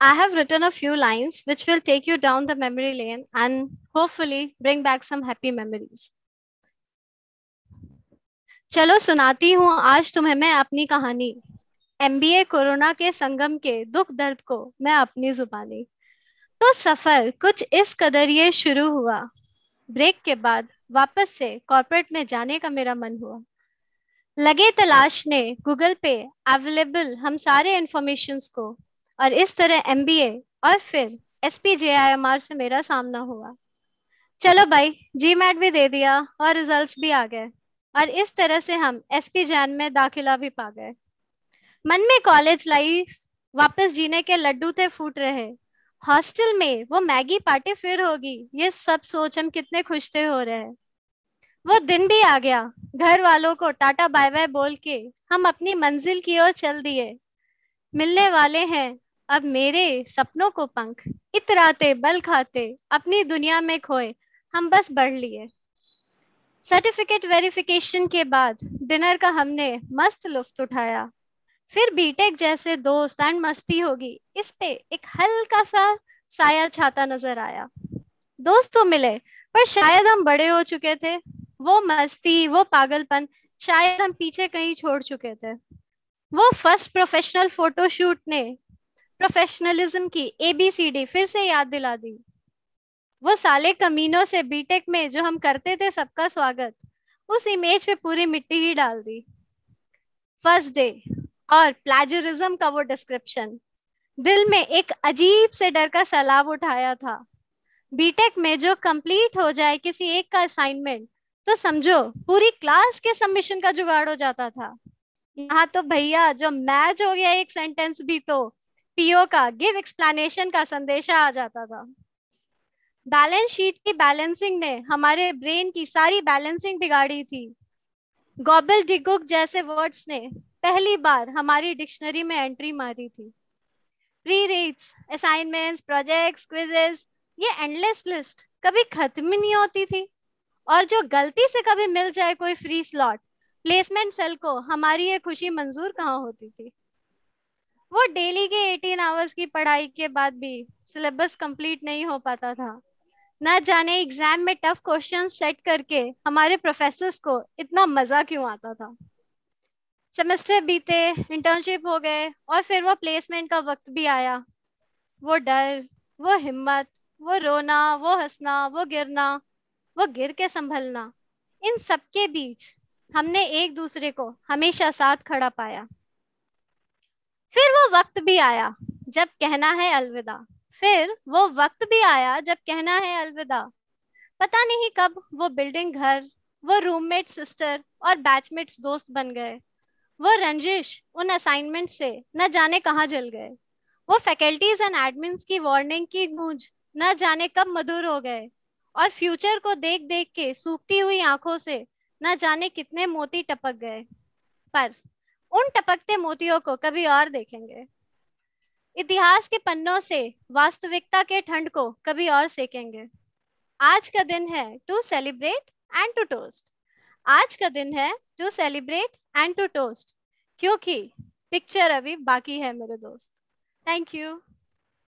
I have written a few lines which will take you down the memory lane and hopefully bring back some happy memories. चलो सुनाती हूँ आज तुम्हें मैं अपनी कहानी एम बी ए कोरोना के संगम के दुख दर्द को मैं अपनी जुबानी तो सफर कुछ इस कदर ये शुरू हुआ ब्रेक के बाद वापस से कॉर्पोरेट में जाने का मेरा मन हुआ लगे तलाश ने गूगल पे अवेलेबल हम सारे इंफॉर्मेशन को और इस तरह एम और फिर S P J I M R से मेरा सामना हुआ चलो भाई जी मैट भी दे दिया और रिजल्ट्स भी आ गए और इस तरह से हम एस पी जैन में दाखिला भी पा गए मन में कॉलेज लाइफ वापस जीने के लड्डू थे फूट रहे हॉस्टल में वो मैगी पार्टी फिर होगी ये सब सोच हम कितने खुश थे हो रहे वो दिन भी आ गया घर वालों को टाटा बाय बाय बोल के हम अपनी मंजिल की ओर चल दिए मिलने वाले हैं अब मेरे सपनों को पंख इतराते बल खाते अपनी दुनिया में खोए हम बस बढ़ लिए सर्टिफिकेट वेरिफिकेशन के बाद डिनर का हमने मस्त लुफ्त उठाया फिर बीटेक जैसे दोस्त एंड मस्ती होगी इस पे एक हल्का सा साया छाता नजर आया दोस्त तो मिले पर शायद हम बड़े हो चुके थे वो मस्ती वो पागलपन शायद हम पीछे कहीं छोड़ चुके थे वो फर्स्ट प्रोफेशनल फोटोशूट ने प्रोफेशनलिज्म की एबीसीडी फिर से याद दिला दी वो साले कमीनों से बीटेक में जो हम करते थे सबका स्वागत उस इमेज पे पूरी मिट्टी ही डाल दी फर्स्ट डे और प्लेजरिज्म का वो डिस्क्रिप्शन दिल में एक अजीब से डर का सैलाब उठाया था बीटेक में जो कंप्लीट हो जाए किसी एक का असाइनमेंट तो समझो पूरी क्लास के सबमिशन का जुगाड़ हो जाता था यहाँ तो भैया जो मैच हो गया एक सेंटेंस भी तो पीओ का गिव एक्सप्लेनेशन का संदेशा आ जाता था बैलेंस शीट की बैलेंसिंग ने हमारे ब्रेन की सारी बैलेंसिंग बिगाड़ी थी गॉबल डिगुक जैसे वर्ड्स ने पहली बार हमारी डिक्शनरी में एंट्री मारी थी pre reads assignments projects quizzes ये एंडलेस लिस्ट कभी खत्म ही नहीं होती थी और जो गलती से कभी मिल जाए कोई फ्री स्लॉट प्लेसमेंट सेल को हमारी ये खुशी मंजूर कहाँ होती थी वो डेली के एटीन आवर्स की पढ़ाई के बाद भी सिलेबस कंप्लीट नहीं हो पाता था ना जाने एग्जाम में टफ क्वेश्चन सेट करके हमारे प्रोफेसर को इतना मजा क्यों आता था सेमेस्टर बीते इंटर्नशिप हो गए और फिर वो प्लेसमेंट का वक्त भी आया वो डर वो हिम्मत वो रोना वो हंसना वो गिरना वो गिर के संभलना इन सबके बीच हमने एक दूसरे को हमेशा साथ खड़ा पाया फिर वो वक्त भी आया जब कहना है अलविदा फिर वो वक्त भी आया जब कहना है अलविदा पता नहीं कब वो बिल्डिंग घर वो रूममेट सिस्टर और बैचमेट्स दोस्त बन गए वो रंजिश उन असाइनमेंट से न जाने कहाँ जल गए वो फैकल्टीज एंड एडमिन्स की वार्निंग की गूंज न जाने कब मधुर हो गए और फ्यूचर को देख देख के सूखती हुई आंखों से न जाने कितने मोती टपक गए पर उन टपकते मोतियों को कभी और देखेंगे इतिहास के पन्नों से वास्तविकता के ठंड को कभी और सेकेंगे आज का दिन है to celebrate and to toast आज का दिन है to celebrate and to toast क्योंकि पिक्चर अभी बाकी है मेरे दोस्त थैंक यू